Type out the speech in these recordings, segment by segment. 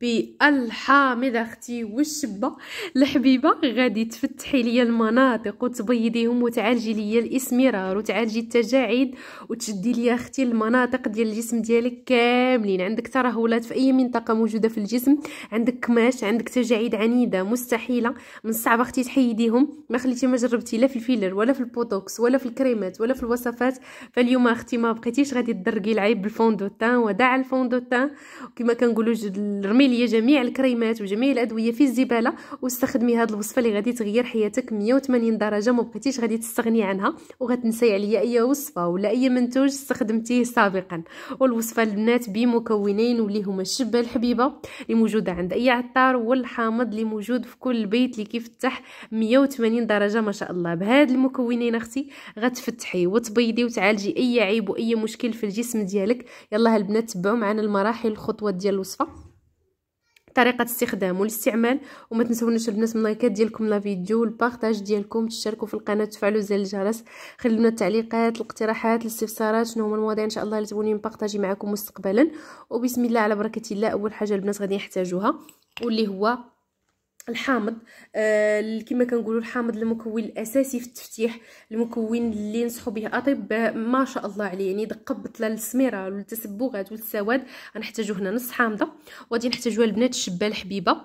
بالحامض اختي والشبه الحبيبه غادي تفتحي ليا المناطق وتبيضيهم وتعالجي ليا الاسمرار وتعالجي التجاعيد وتشدي ليا اختي المناطق ديال الجسم ديالك كاملين عندك ترهلات في اي منطقه موجوده في الجسم عندك كماش عندك تجاعيد عنيده مستحيله من الصعب اختي تحيديهم ما خليتي ما جربتي لا في الفيلر ولا في البوتوكس ولا في الكريمات ولا في الوصفات فاليوم اختي ما بقيتيش غادي تدرقي العيب بالفوندوتان وداع الفوندوتان كما كنقولوا رمي ليا جميع الكريمات وجميع الادويه في الزباله واستخدمي هذه الوصفه اللي غادي تغير حياتك 180 درجه ما بقيتيش غادي تستغني عنها وغتنسي عليا اي وصفه ولا اي منتوج استخدمتيه سابقا والوصفه البنات بمكونين واللي هما الشبه الحبيبه اللي موجوده عند اي عطار والحامض اللي موجود في كل بيت اللي كيفتح 180 درجه ما شاء الله بهاد المكونين اختي غتفتحي وتبيضي وتعالجي اي عيب واي مشكل في الجسم ديالك يلا البنات تبعوا معنا المراحل الخطوات ديال الوصفه طريقه استخدام والاستعمال وما تنساوناش البنات من لايكات ديالكم لا فيديو والبارطاج ديالكم تشتركوا في القناه تفعلوا زر الجرس خلونا التعليقات الاقتراحات الاستفسارات شنو هما المواضيع ان شاء الله اللي تبغوني نبارطاجي معكم مستقبلا وبسم الله على بركه الله اول حاجه البنات غادي نحتاجوها واللي هو الحامض آه كما كنقولوا الحامض المكون الاساسي في التفتيح المكون اللي نصحوا به اطباء ما شاء الله عليه يعني دقه بطله للسميره والتسبغات والسواد غنحتاجو هنا نص حامضه وغادي نحتاجوها البنات الشبه الحبيبه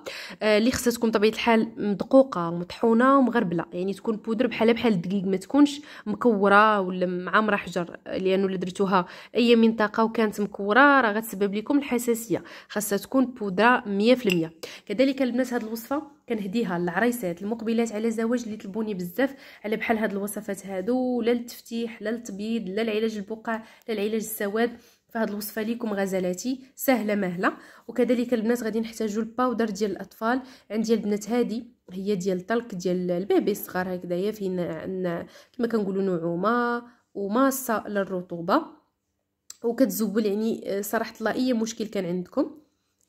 آه خصها تكون بطبيعه الحال مدقوقه ومطحونه ومغربله يعني تكون بودر بحالها بحال الدقيق ما تكونش مكوره ولا معمره حجر لانه الا درتوها اي منطقه وكانت مكوره راه غتسبب لكم الحساسيه خاصها تكون بودره 100% كذلك البنات هذه الوصفه كنهديها للعريسات المقبلات على الزواج اللي طلبوني بزاف على بحال هذه الوصفات هادو لا للتفتيح لا للتبييض لا لعلاج البقع لا لعلاج السواد فهاد الوصفه ليكم غزالاتي سهله مهله وكذلك البنات غادي نحتاجوا الباودر ديال الاطفال عندي البنات هادي هي ديال طلق ديال البيبي الصغار هكذايا فين كما كنقولوا نعومه وماصه للرطوبه وكتزول يعني آه، صراحه الله اي مشكل كان عندكم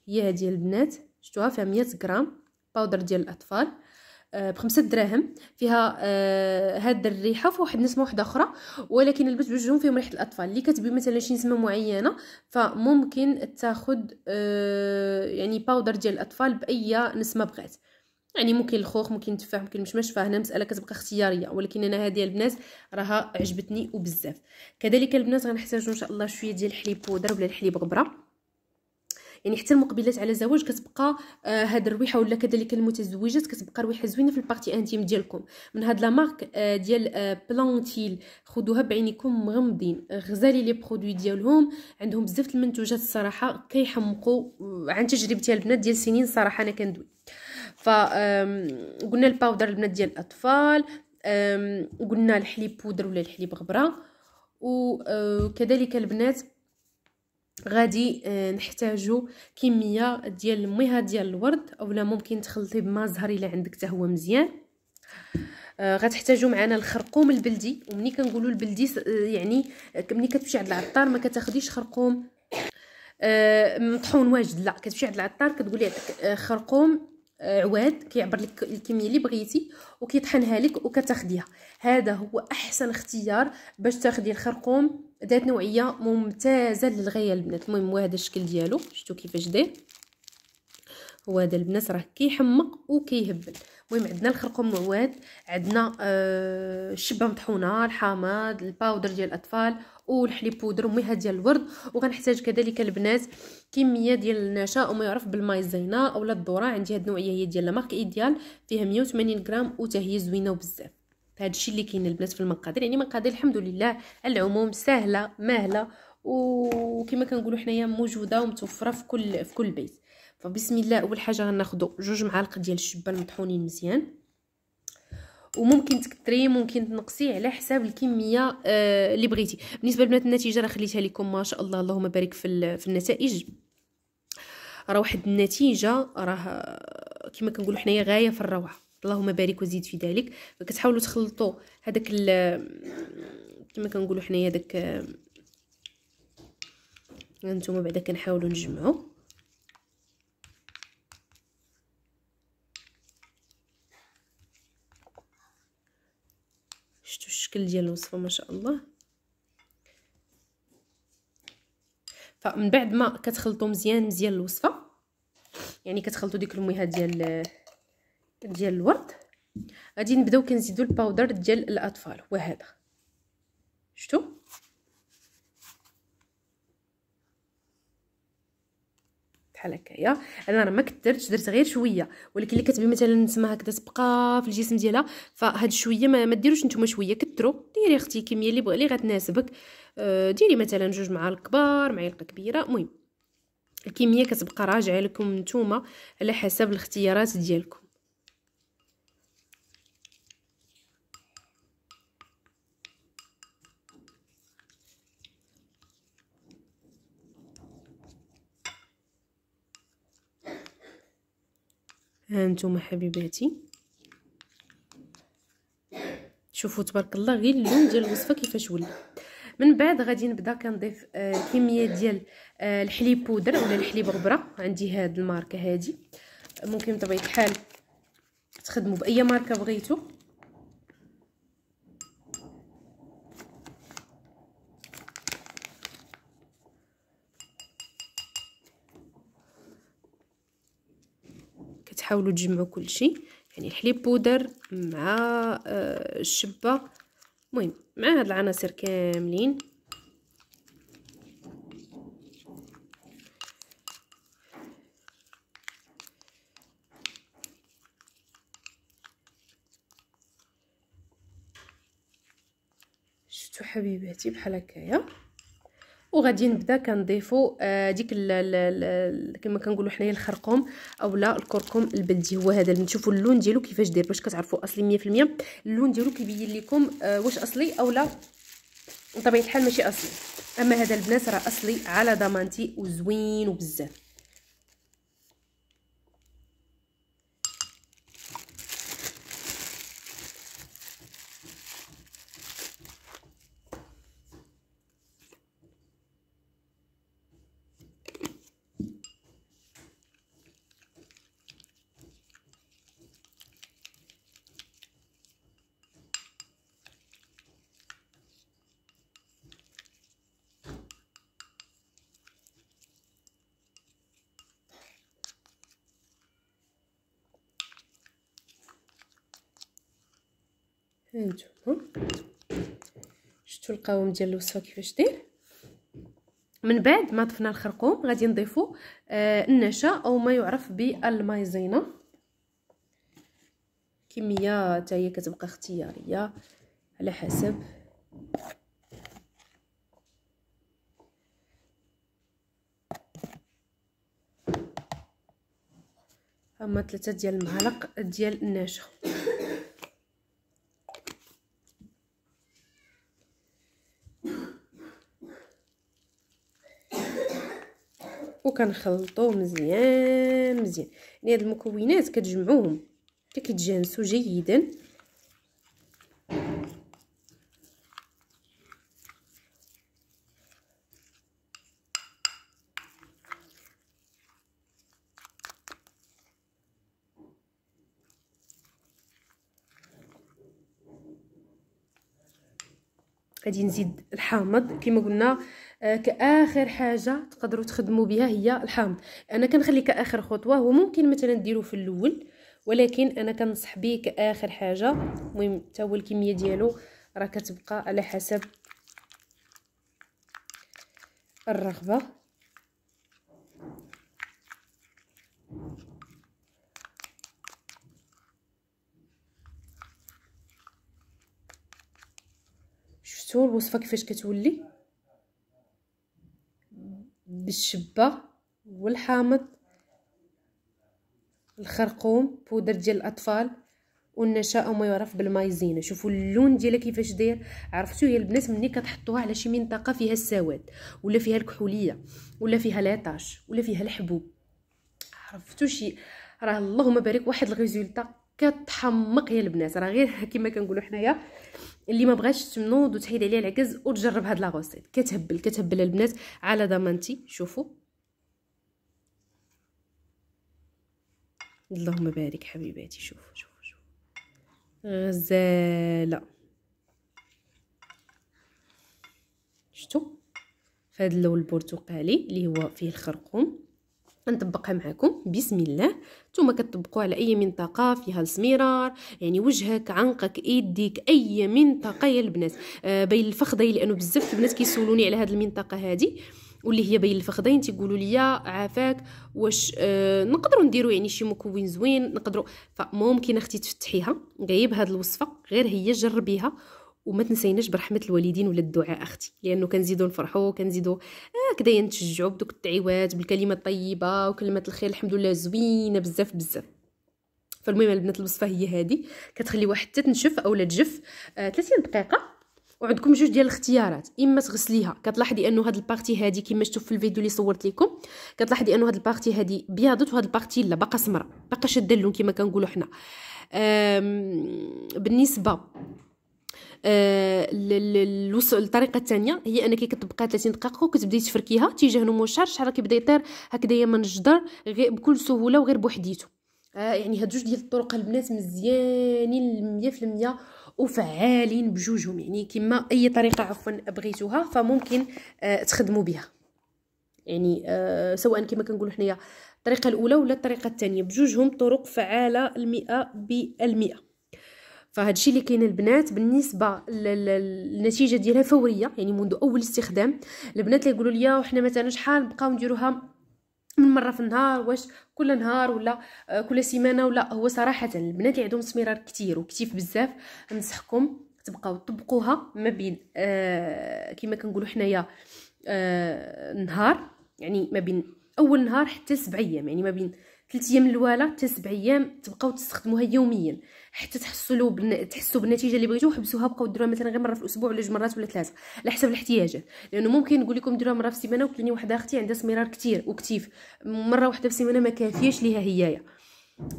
هي هذه البنات شفتوها فيها 100 غرام باودر ديال الاطفال آه، بخمسة دراهم فيها آه هاد الريحه في واحد نسمة واحده اخرى ولكن البس بجوجهم فيهم ريحه الاطفال اللي كتبي مثلا شي نسمه معينه فممكن تاخذ آه يعني باودر ديال الاطفال باي نسمه بغات يعني ممكن الخوخ ممكن التفاح ممكن المشمش فهنا مساله كتبقى اختياريه ولكن انا هذه البنات راها عجبتني وبزاف كذلك البنات غنحتاجو ان شاء الله شويه ديال الحليب بودر ولا الحليب غبره يعني حتى المقبلات على زواج كتبقى آه، هاد الرويحه ولا كذلك المتزوجات كتبقى رويحه زوينه في البارتي انتيم ديالكم من هاد لا مارك آه، ديال آه، بلانتيل خدوها بعينيكم مغمضين غزالي لي برودوي ديالهم عندهم بزاف المنتوجات الصراحه كيحمقوا عن تجربتي البنات ديال سنين صراحه انا كندوي ف قلنا الباودر البنات ديال الاطفال قلنا الحليب بودر ولا الحليب غبره وكذلك البنات غادي آه، نحتاجو كميه ديال الميها ديال الورد اولا ممكن تخلطي بما زهر الا عندك حتى هو مزيان آه غتحتاجوا معنا الخرقوم البلدي ومني كنقولوا البلدي آه، يعني ملي كتمشي عند العطار ما كتاخديش خرقوم آه مطحون واجد لا كتمشي عند العطار كتقولي عندك آه، خرقوم عواد كيعبر لك الكميه اللي بغيتي وكيطحنها لك وكتاخديها هذا هو احسن اختيار باش تاخدي الخرقوم ذات نوعيه ممتازه للغايه البنات المهم هو هذا الشكل ديالو شفتوا كيفاش داير هو هذا البنات راه كيحمق وكيهبل المهم عندنا الخرقوم معواد عندنا آه الشبه مطحونه الحامض الباودر ديال الاطفال والحليب بودر وميها ديال الورد وغنحتاج كذلك البنات كميه ديال النشا وما يعرف بالمايزينا اولا الذره عندي هاد النوعيه هي ديال لا مارك ايديال فيها 180 غرام وتهي زوينه وبزاف فهذا الشيء اللي كاين البنات في المقادير يعني مقادير الحمد لله العموم سهله مهله وكما كنقولوا حنايا موجوده ومتوفره في كل في كل بيت فبسم الله اول حاجه غناخذوا جوج معالق ديال الشبان مطحونين مزيان وممكن تكثري ممكن تنقصي على حساب الكميه آه اللي بغيتي بالنسبه لبنات النتيجه راه خليتها لكم ما شاء الله اللهم بارك في في النتائج راه واحد النتيجه راه كما كنقولوا حنايا غايه في الروعه اللهم بارك وزيد في ذلك كتحاولوا تخلطوا هذاك كما كنقولوا حنايا داك هانتوما بعدا كنحاولوا نجمعوا شفتوا الشكل ديال الوصفه ما شاء الله فمن بعد ما كتخلطوا مزيان مزيان الوصفه يعني كتخلطوا ديك المياه ديال ديال الورد غادي نبداو كنزيدو الباودر ديال الاطفال هو هذا شفتوا بحال هكايا انا راه ما كثرتش درت غير شويه ولكن اللي كتبي مثلا تما هكذا تبقى في الجسم ديالها فهاد شويه ما, ما ديروش نتوما شويه كثروا ديري اختي الكميه اللي بغى اللي غتناسبك آه، ديري مثلا جوج معالق كبار معلقه كبيره المهم الكميه كتبقى راجعه لكم نتوما على حسب الاختيارات ديالكم هانتوما حبيباتي شوفوا تبارك الله غير اللون ديال الوصفه كيفاش ولا من بعد غادي نبدا كنضيف الكميه آه، ديال آه، الحليب بودر ولا الحليب غبره عندي هاد الماركه هادي ممكن بطبيعه الحال تخدموا باي ماركه بغيتو تحاولوا تجمعوا كل شيء يعني الحليب بودر مع آه، الشبه المهم مع هاد العناصر كاملين شفتوا حبيباتي بحال هكايا وغادي نبدا كنضيفو آه، ديك كما كنقولوا حنايا الخرقوم اولا الكركم البلدي هو هذا اللي نشوفوا اللون ديالو كيفاش داير باش كتعرفوا اصلي 100% اللون ديالو كيبين لكم آه، واش اصلي اولا بطبيعه الحال ماشي اصلي اما هذا البنات راه اصلي على ضمانتي وزوين وبزاف هانتوما شفتوا القوام ديال الوصفه كيفاش داير من بعد ما طفنا الخرقوم غادي نضيفو آه النشا او ما يعرف بالمايزينا كميه حتى هي كتبقى اختياريه على حسب هما ثلاثه ديال المعالق ديال النشا وكنخلطوه مزيان مزيان يعني هاد المكونات كتجمعوهم حتى كيتجانسوا جيدا غادي نزيد الحامض كما قلنا آه، كاخر حاجه تقدروا تخدموا بها هي الحامض انا كنخلي كاخر خطوه وممكن مثلا ديروا في الاول ولكن انا كنصح به كاخر حاجه المهم حتى هو الكميه ديالو راه كتبقى على حسب الرغبه شفتوا الوصفه كيفاش كتولي بالشبه والحامض الخرقوم بودر ديال الاطفال والنشاء وما يعرف بالمايزينا شوفوا اللون ديالها كيفاش داير عرفتوا هي البنات ملي كتحطوها على شي منطقه فيها السواد ولا فيها الكحوليه ولا فيها لاطاش ولا فيها الحبوب عرفتوا شي راه اللهم بارك واحد الريزولتا كتحمق يا البنات راه غير كما كنقولوا حنايا اللي ما بغاش تنوض وتحيد عليها العكز وتجرب هاد لاغوسيت كتهبل كتهبل البنات على ضمانتي شوفوا اللهم بارك حبيباتي شوفوا شوفوا شوفوا غزاله شفتوا فهاد اللون البرتقالي اللي هو فيه الخرقوم نطبقها معكم بسم الله نتوما كتطبقوا على اي منطقه فيها السميرار يعني وجهك عنقك ايديك اي منطقه يا البنات آه بين الفخذين لانه بزاف البنات كيسولوني على هذه المنطقه هذه واللي هي بين الفخذين تيقولوا لي عافاك واش آه نقدروا نديروا يعني شي مكون زوين نقدروا فممكن اختي تفتحيها غير هذه الوصفه غير هي جربيها وما تنسيناش برحمه الوالدين ولا الدعاء اختي لانه كنزيدو نفرحو كنزيدو آه كدايا ينتشجعو بدوك التعيوات بالكلمه الطيبه وكلمة الخير الحمد لله زوينه بزاف بزاف فالمهم البنات الوصفه هي هادي كتخليوها حتى تنشف اولا تجف آه 30 دقيقه وعندكم جوج ديال الاختيارات اما تغسليها كتلاحظي انه هاد البارتي هادي كما شفتوا في الفيديو اللي صورت لكم كتلاحظي انه هاد البارتي هادي بياضت وهاد البارتي لا باقا سمراء باقا شاده اللون كما كنقولوا حنا بالنسبه الطريقه آه، الثانيه هي انك كتبقى 30 دقيقه وكتبداي تفركيها تيجي هنا الشعر الشعر كيبدا يطير هكذايا من الجدر غير بكل سهوله وغير بوحديته آه يعني هاد جوج ديال الطرق البنات مزيانين 100% وفعالين بجوجهم يعني كما اي طريقه عفوا بغيتوها فممكن آه تخدموا بها يعني آه سواء كما كنقولوا حنايا الطريقه الاولى ولا الطريقه الثانيه بجوجهم طرق فعاله المئة بالمئة فهاد الشيء اللي كاين البنات بالنسبه للنتيجه ديالها فوريه يعني منذ اول استخدام البنات اللي يقولوا لي وحنا مثلا شحال نبقاو نديروها من مره في النهار واش كل نهار ولا آه، كل سيمانه ولا هو صراحه البنات اللي عندهم سميرار كتير وكتيف بزاف نصحكم تبقاو تطبقوها ما بين آه كما كنقولوا حنايا آه نهار يعني ما بين اول نهار حتى سبع ايام يعني ما بين 3 ايام الاولى حتى سبع ايام تبقاو تستخدموها يوميا حتى تحصلوا بن... تحسوا بالنتيجه اللي بغيتو حبسوها بقاو ديروها مثلا غير مره في الاسبوع ولا جوج مرات ولا ثلاثه على حسب الاحتياجات لانه ممكن نقول لكم ديروها مره في السيمانه وكاين وحده اختي عندها سمرار كتير وكتيف مره واحده في السيمانه ما كافياش ليها هيايا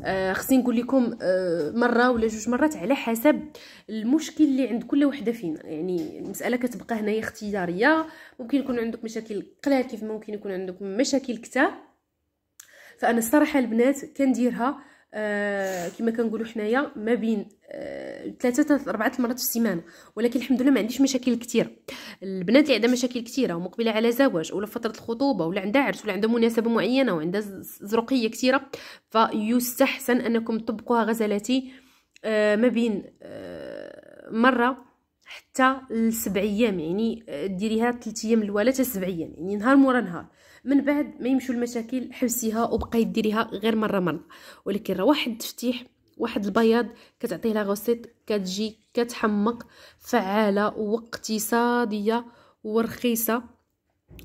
آه خصني نقول لكم آه مره ولا جوج مرات على حسب المشكل اللي عند كل وحده فينا يعني المساله كتبقى هنايا اختياريه ممكن يكون عندك مشاكل قلال كيف ممكن يكون عندك مشاكل كتاب فانا الصراحه البنات كنديرها آه كما كنقولوا حنايا ما بين ثلاثه آه، حتى اربعه المرات في السيمانه ولكن الحمد لله ما عنديش مشاكل كثيره البنات اللي عندها مشاكل كثيره ومقبله على زواج ولا فتره الخطوبه ولا عندها عرس ولا عندها مناسبه معينه وعندها زروقيه كثيره فيستحسن انكم تطبقوها غزلاتي آه ما بين آه مره حتى لسبع ايام يعني آه، ديريها 3 ايام الاولى حتى سبع ايام يعني نهار مورا نهار من بعد ما يمشوا المشاكل حبسيها وبقاي ديريها غير مره مره ولكن راه واحد التفتيح واحد البياض كتعطيه لا غوسيت كتجي كتحمق فعاله واقتصاديه ورخيصه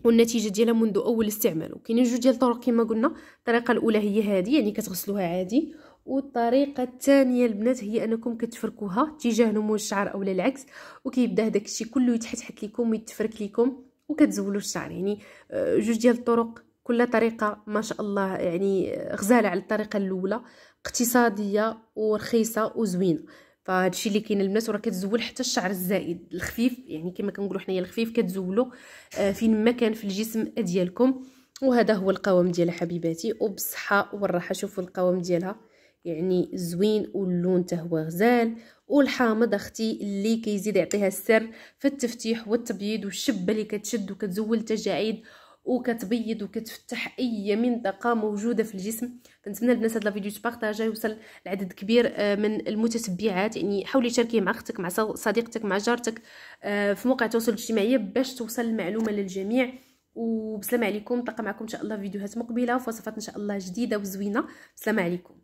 والنتيجه ديالها منذ اول استعمال وكاينين جوج ديال الطرق كما قلنا الطريقه الاولى هي هذه يعني كتغسلوها عادي والطريقه الثانيه البنات هي انكم كتفركوها تجاه نمو الشعر اولا العكس وكيبدا هذاك الشيء كله يتحتحت لكم ويتفرك لكم وكتزولوا الشعر يعني آه، جوج ديال الطرق كل طريقه ما شاء الله يعني آه، غزاله على الطريقه الاولى اقتصاديه ورخيصه وزوينه فهادشي اللي كاين البنات وراه كتزول حتى الشعر الزائد الخفيف يعني كما كنقولوا حنايا الخفيف كتزولو آه، فين ما كان في الجسم ديالكم وهذا هو القوام ديالها حبيباتي وبالصحه والراحه شوفوا القوام ديالها يعني زوين واللون حتى هو غزال والحامض اختي اللي كيزيد يعطيها السر في التفتيح والتبييض والشبه اللي كتشد وكتزول التجاعيد وكتبيض وكتفتح اي منطقه موجوده في الجسم كنتمنى البنات هذا الفيديو تبارطاجيه يوصل لعدد كبير آه، من المتتبعات يعني حاولي تشاركيه مع اختك مع صديقتك مع جارتك آه، في مواقع التواصل الاجتماعي باش توصل المعلومه للجميع وبسلام عليكم نتلاقى معكم ان شاء الله في فيديوهات مقبله وفي وصفات ان شاء الله جديده وزوينه بسلام عليكم